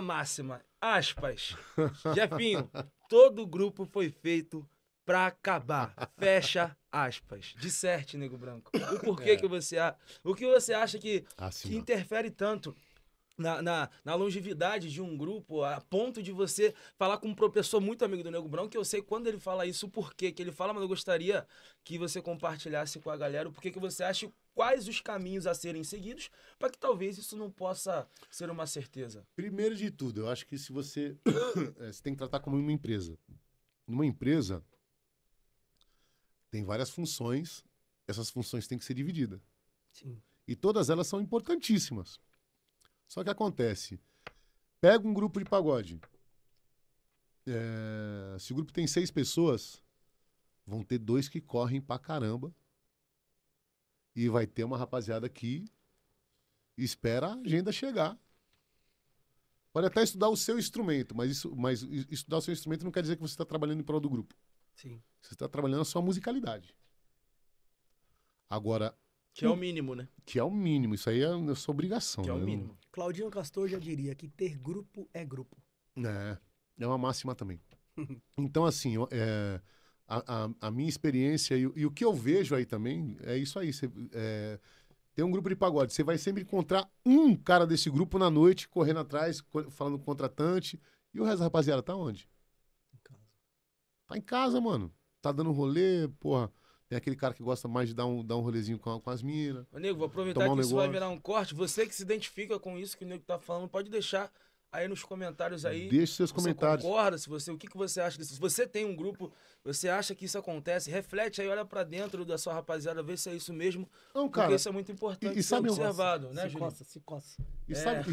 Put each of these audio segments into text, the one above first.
máxima. Aspas. Jefinho, todo grupo foi feito pra acabar. Fecha aspas. certo, nego branco. O porquê é. que você. O que você acha que, assim, que interfere tanto? Na, na, na, longevidade de um grupo, a ponto de você falar com um professor muito amigo do Nego Branco, que eu sei quando ele fala isso, o porquê que ele fala, mas eu gostaria que você compartilhasse com a galera o porquê que você acha quais os caminhos a serem seguidos para que talvez isso não possa ser uma certeza? Primeiro de tudo, eu acho que se você, eh, você tem que tratar como uma empresa. Numa empresa tem várias funções, essas funções têm que ser divididas. Sim. E todas elas são importantíssimas. Só que acontece, pega um grupo de pagode. É, se o grupo tem seis pessoas, vão ter dois que correm pra caramba e vai ter uma rapaziada que espera a agenda chegar. Pode até estudar o seu instrumento, mas, isso, mas estudar o seu instrumento não quer dizer que você está trabalhando em prol do grupo. Sim. Você está trabalhando a sua musicalidade. Agora. Que é o hum, mínimo, né? Que é o mínimo. Isso aí é a sua obrigação. Que é né? o mínimo. Claudinho Castor já diria que ter grupo é grupo. É. É uma máxima também. então, assim, é, a, a, minha experiência e, e, o que eu vejo aí também é isso aí. Você, é, tem um grupo de pagode, você vai sempre encontrar um cara desse grupo na noite, correndo atrás, falando com o contratante. E o resto da rapaziada tá onde? Em casa. Tá em casa, mano. Tá dando rolê, porra. Tem aquele cara que gosta mais de dar um, dar um rolezinho com, com as minas. Nego, vou aproveitar um que negócio. isso vai virar um corte. Você que se identifica com isso que o Nego tá falando, pode deixar aí nos comentários aí. Deixe seus comentários. Concorda se você, o que, que você acha disso? Se você tem um grupo, você acha que isso acontece, reflete aí, olha para dentro da sua rapaziada, vê se é isso mesmo. Não, cara. Porque isso é muito importante e, e sabe observado, uma, né, Se coça, se coça. E, é. sabe,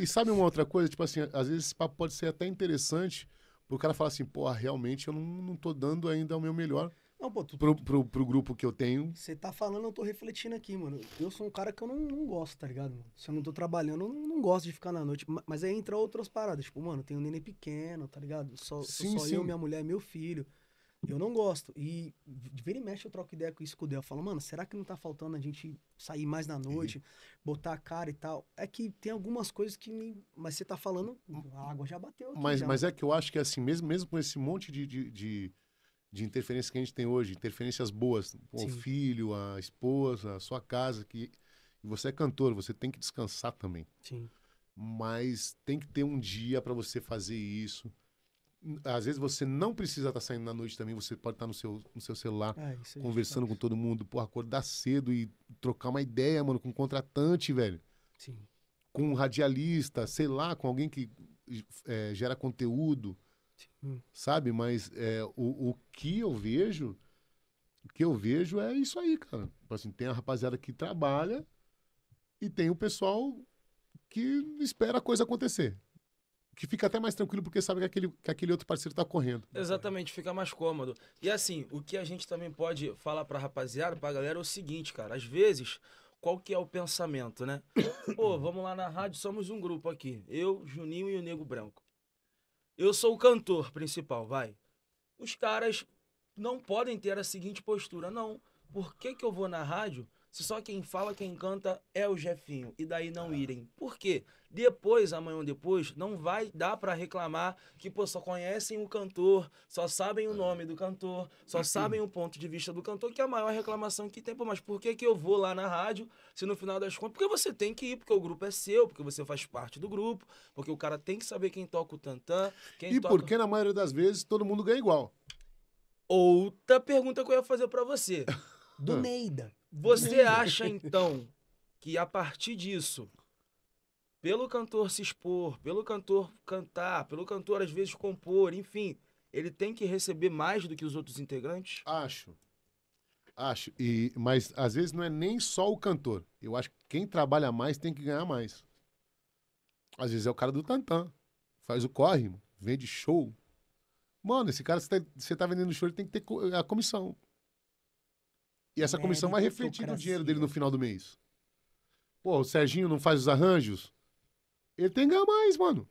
e, e, sabe uma outra coisa? Tipo assim, às vezes esse papo pode ser até interessante pro cara falar assim, pô, realmente eu não, não tô dando ainda o meu melhor não, pô, tu, pro, pro, pro grupo que eu tenho. Você tá falando, eu tô refletindo aqui, mano. Eu sou um cara que eu não, não gosto, tá ligado? Mano? Se eu não tô trabalhando, eu não, não, gosto de ficar na noite. Mas aí entra outras paradas. Tipo, mano, tem um neném pequeno, tá ligado? Só, sim, só sim. eu, minha mulher, meu filho. Eu não gosto. E de vez em mexe eu troco ideia com isso com o Del. Eu falo, mano, será que não tá faltando a gente sair mais na noite, uhum. botar a cara e tal? É que tem algumas coisas que me. Mas você tá falando, a água já bateu. Aqui, mas, já. mas é que eu acho que assim, mesmo, mesmo com esse monte de, de, de de interferências que a gente tem hoje, interferências boas, com o filho, a esposa, a sua casa, que você é cantor, você tem que descansar também. Sim. Mas tem que ter um dia para você fazer isso. Às vezes você não precisa estar tá saindo na noite também, você pode estar tá no, seu, no seu celular, é, conversando com todo mundo, porra, acordar cedo e trocar uma ideia, mano, com um contratante, velho. Sim. Com um radialista, sei lá, com alguém que é, gera conteúdo Hum. Sabe? Mas é, o, o que eu vejo, o que eu vejo é isso aí, cara. Tipo assim, tem a rapaziada que trabalha e tem o pessoal que espera a coisa acontecer. Que fica até mais tranquilo porque sabe que aquele, que aquele outro parceiro tá correndo. Exatamente, fica mais cômodo. E assim, o que a gente também pode falar pra rapaziada, pra galera, é o seguinte, cara. Às vezes, qual que é o pensamento, né? Pô, vamos lá na rádio, somos um grupo aqui. Eu, Juninho e o Nego Branco. Eu sou o cantor principal, vai. Os caras não podem ter a seguinte postura, não. Por que, que eu vou na rádio se só quem fala, quem canta é o Jefinho, e daí não irem. Por quê? Depois, amanhã ou depois, não vai dar para reclamar que pô, só conhecem o cantor, só sabem o é. nome do cantor, só sabem o ponto de vista do cantor, que é a maior reclamação que tem. Pô, mas por que, que eu vou lá na rádio se no final das contas. Porque você tem que ir, porque o grupo é seu, porque você faz parte do grupo, porque o cara tem que saber quem toca o tantã, quem e toca. E porque, na maioria das vezes, todo mundo ganha igual. Outra pergunta que eu ia fazer para você. Do Neida. Você acha então que a partir disso, pelo cantor se expor, pelo cantor cantar, pelo cantor às vezes compor, enfim, ele tem que receber mais do que os outros integrantes? Acho. Acho. E, mas às vezes não é nem só o cantor. Eu acho que quem trabalha mais tem que ganhar mais. Às vezes é o cara do tantã. Faz o corre, vende show. Mano, esse cara, você tá, você tá vendendo show, ele tem que ter a comissão. E essa comissão vai refletir no dinheiro dele no final do mês. Pô, o Serginho não faz os arranjos? Ele tem que ganhar mais, mano.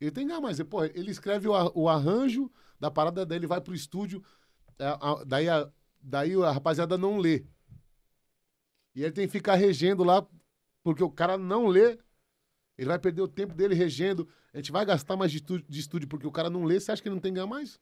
Ele tem que ganhar mais. Pô, ele escreve o, arranjo da parada, daí ele vai pro estúdio, é, daí, a, daí a rapaziada não lê. E ele tem que ficar regendo lá, porque o cara não lê, ele vai perder o tempo dele regendo, a gente vai gastar mais de, de estúdio porque o cara não lê, você acha que ele não tem que ganhar mais?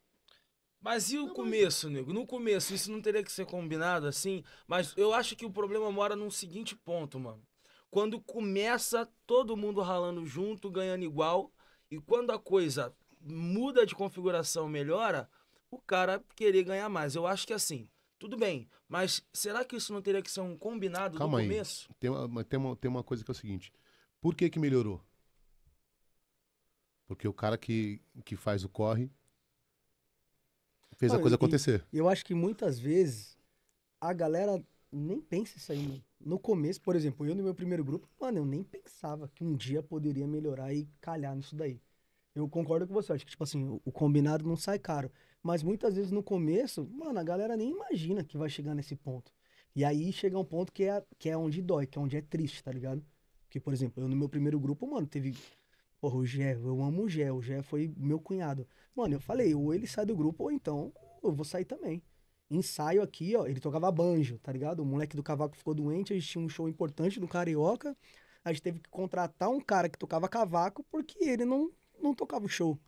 Mas e o não, tá começo, mas... nego? No começo, isso não teria que ser combinado assim? Mas eu acho que o problema mora num seguinte ponto, mano. Quando começa todo mundo ralando junto, ganhando igual, e quando a coisa muda de configuração, melhora, o cara querer ganhar mais. Eu acho que assim, tudo bem, mas será que isso não teria que ser um combinado Calma no começo? Aí. Tem, uma, tem, uma, tem uma coisa que é o seguinte: por que, que melhorou? Porque o cara que, que faz o corre fez a coisa e, acontecer. eu acho que muitas vezes a galera nem pensa isso aí, No começo, por exemplo, eu no meu primeiro grupo, mano, eu nem pensava que um dia poderia melhorar e calhar nisso daí. Eu concordo com você, acho que, tipo assim, o, combinado não sai caro. Mas muitas vezes no começo, mano, a galera nem imagina que vai chegar nesse ponto. E aí chega um ponto que é, que é onde dói, que é onde é triste, tá ligado? Porque, por exemplo, eu no meu primeiro grupo, mano, teve Porra, o Gé, eu amo o Gé, o Gé foi meu cunhado. Mano, eu falei, ou ele sai do grupo, ou então eu vou sair também. Ensaio aqui, ó, ele tocava banjo, tá ligado? O moleque do cavaco ficou doente, a gente tinha um show importante no Carioca. A gente teve que contratar um cara que tocava cavaco porque ele não, não tocava o show.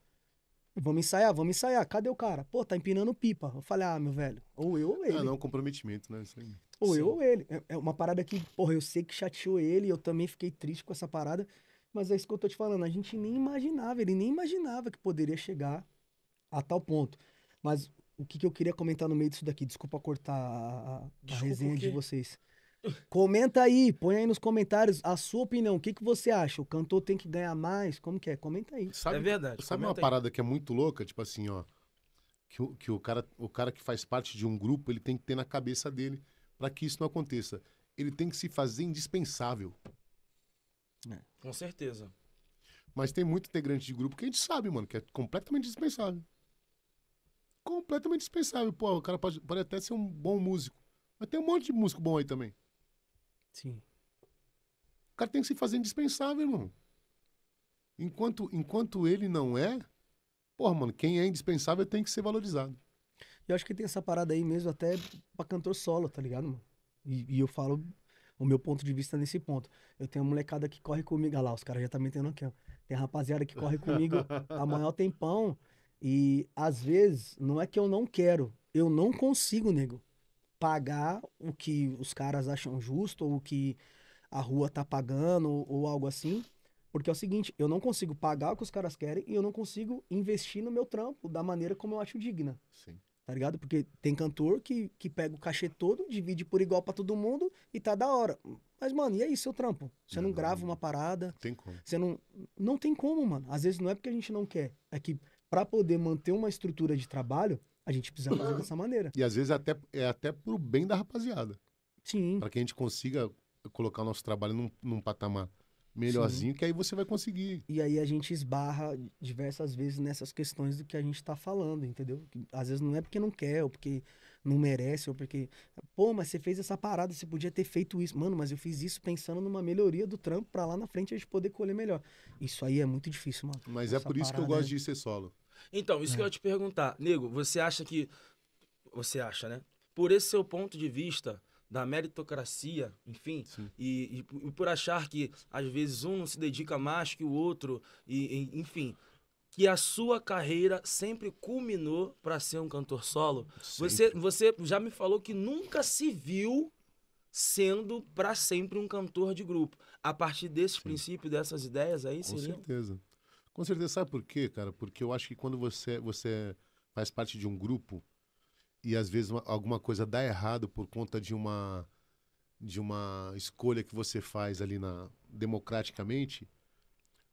Vamos ensaiar, vamos ensaiar. Cadê o cara? Pô, tá empinando pipa. Eu falei, ah, meu velho, ou eu ou é, ele. Ah, não, comprometimento, né? Isso aí. Ou Sim. eu ou ele. É, é uma parada que, porra, eu sei que chateou ele, eu também fiquei triste com essa parada. Mas é isso que eu tô te falando, a gente nem imaginava, ele nem imaginava que poderia chegar a tal ponto. Mas o que, que eu queria comentar no meio disso daqui, desculpa cortar a, a desculpa, resenha de vocês. Comenta aí, põe aí nos comentários a sua opinião. O que, que você acha? O cantor tem que ganhar mais? Como que é? Comenta aí. Sabe, é verdade. Sabe uma aí. parada que é muito louca? Tipo assim, ó. Que, o, que o, cara, o cara que faz parte de um grupo, ele tem que ter na cabeça dele para que isso não aconteça. Ele tem que se fazer indispensável. É. Com certeza. Mas tem muito integrante de grupo que a gente sabe, mano, que é completamente dispensável. Completamente dispensável. Pô, o cara pode, pode até ser um bom músico. Mas tem um monte de músico bom aí também. Sim. O cara tem que se fazer indispensável, irmão. Enquanto, enquanto ele não é, porra, mano, quem é indispensável tem que ser valorizado. E acho que tem essa parada aí mesmo até pra cantor solo, tá ligado, mano? E, e eu falo o meu ponto de vista nesse ponto. Eu tenho uma molecada que corre comigo, olha lá, os caras já estão tá metendo aqui, ó. Tem rapaziada que corre comigo há maior tempão. E às vezes, não é que eu não quero, eu não consigo, nego, pagar o que os caras acham justo, ou o que a rua tá pagando, ou, ou algo assim. Porque é o seguinte, eu não consigo pagar o que os caras querem e eu não consigo investir no meu trampo da maneira como eu acho digna. Sim tá ligado? Porque tem cantor que, que pega o cachê todo, divide por igual para todo mundo e tá da hora. Mas, mano, e aí, seu trampo? Você não, não grava não. uma parada? Tem como. Você não. Não tem como, mano. Às vezes não é porque a gente não quer. É que para poder manter uma estrutura de trabalho, a gente precisa fazer dessa maneira. E às vezes até, é até pro bem da rapaziada. Sim. Para que a gente consiga colocar o nosso trabalho num, num patamar melhorzinho, Sim. que aí você vai conseguir. E aí a gente esbarra diversas vezes nessas questões do que a gente está falando, entendeu? Que, às vezes não é porque não quer, ou porque não merece, ou porque. Pô, mas você fez essa parada, você podia ter feito isso. Mano, mas eu fiz isso pensando numa melhoria do trampo para lá na frente a gente poder colher melhor. Isso aí é muito difícil, mano. Mas é por isso que eu gosto é de ser solo. Então, isso é. que eu ia te perguntar. Nego, você acha que. Você acha, né? Por esse seu ponto de vista, da meritocracia, enfim, e, e, e, por achar que às vezes um não se dedica mais que o outro, e, e enfim, que a sua carreira sempre culminou para ser um cantor solo. Você, você já me falou que nunca se viu sendo para sempre um cantor de grupo. A partir desse princípio dessas ideias aí, Com seria? certeza. Com certeza. Sabe por quê, cara? Porque eu acho que quando você, você faz parte de um grupo, e às vezes uma, alguma coisa dá errado por conta de uma de uma escolha que você faz ali na democraticamente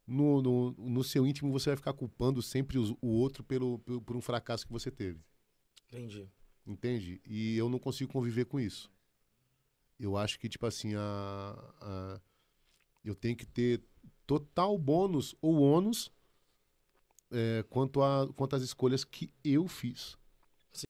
no, no, no seu íntimo você vai ficar culpando sempre o outro pelo, pelo, por um fracasso que você teve entendi entende e eu não consigo conviver com isso eu acho que tipo assim a, a eu tenho que ter total bônus ou ônus é, quanto a quanto às escolhas que eu fiz